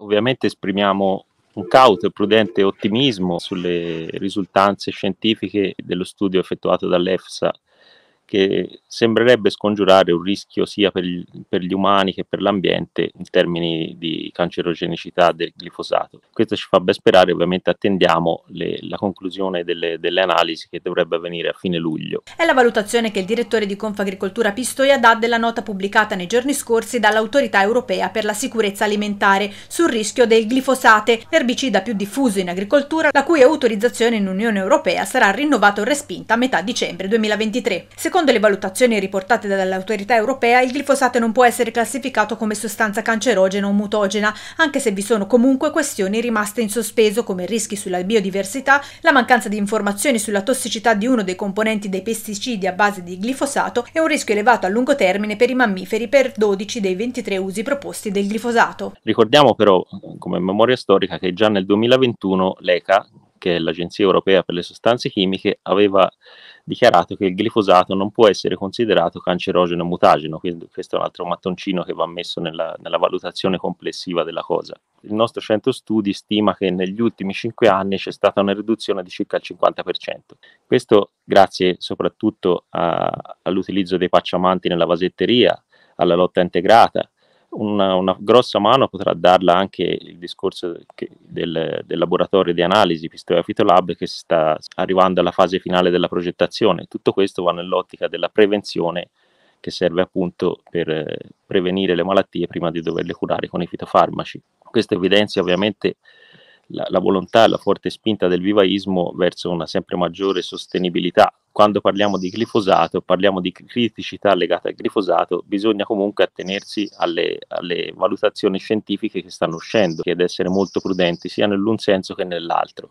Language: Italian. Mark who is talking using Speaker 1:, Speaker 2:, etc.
Speaker 1: Ovviamente esprimiamo un cauto e prudente ottimismo sulle risultanze scientifiche dello studio effettuato dall'EFSA che sembrerebbe scongiurare un rischio sia per gli, per gli, umani che per l'ambiente in termini di cancerogenicità del glifosato. Questo ci fa ben sperare, ovviamente attendiamo le, la conclusione delle, delle, analisi che dovrebbe avvenire a fine luglio.
Speaker 2: È la valutazione che il direttore di Confagricoltura Pistoia dà della nota pubblicata nei giorni scorsi dall'autorità europea per la sicurezza alimentare sul rischio del glifosate, l'erbicida più diffuso in agricoltura, la cui autorizzazione in Unione Europea sarà rinnovata o respinta a metà dicembre 2023. Secondo Secondo le valutazioni riportate dall'autorità europea, il glifosato non può essere classificato come sostanza cancerogena o mutogena, anche se vi sono comunque questioni rimaste in sospeso come rischi sulla biodiversità, la mancanza di informazioni sulla tossicità di uno dei componenti dei pesticidi a base di glifosato e un rischio elevato a lungo termine per i mammiferi per 12 dei 23 usi proposti del glifosato.
Speaker 1: Ricordiamo però, come memoria storica, che già nel 2021 l'ECA, che è l'Agenzia Europea per le Sostanze Chimiche, aveva dichiarato che il glifosato non può essere considerato cancerogeno mutageno, quindi questo è un altro mattoncino che va messo nella, nella valutazione complessiva della cosa. Il nostro centro studi stima che negli ultimi cinque anni c'è stata una riduzione di circa il 50%. Questo grazie soprattutto a, all'utilizzo dei pacciamanti nella vasetteria, alla lotta integrata, una, una, grossa mano potrà darla anche il discorso che, del, del, laboratorio di analisi Pistoia Fitolab che si sta arrivando alla fase finale della progettazione. Tutto questo va nell'ottica della prevenzione che serve appunto per eh, prevenire le malattie prima di doverle curare con i fitofarmaci. Questo evidenzia ovviamente la, la volontà e la forte spinta del vivaismo verso una sempre maggiore sostenibilità quando parliamo di glifosato, parliamo di criticità legate al glifosato, bisogna comunque attenersi alle, alle valutazioni scientifiche che stanno uscendo ed essere molto prudenti sia nell'un senso che nell'altro.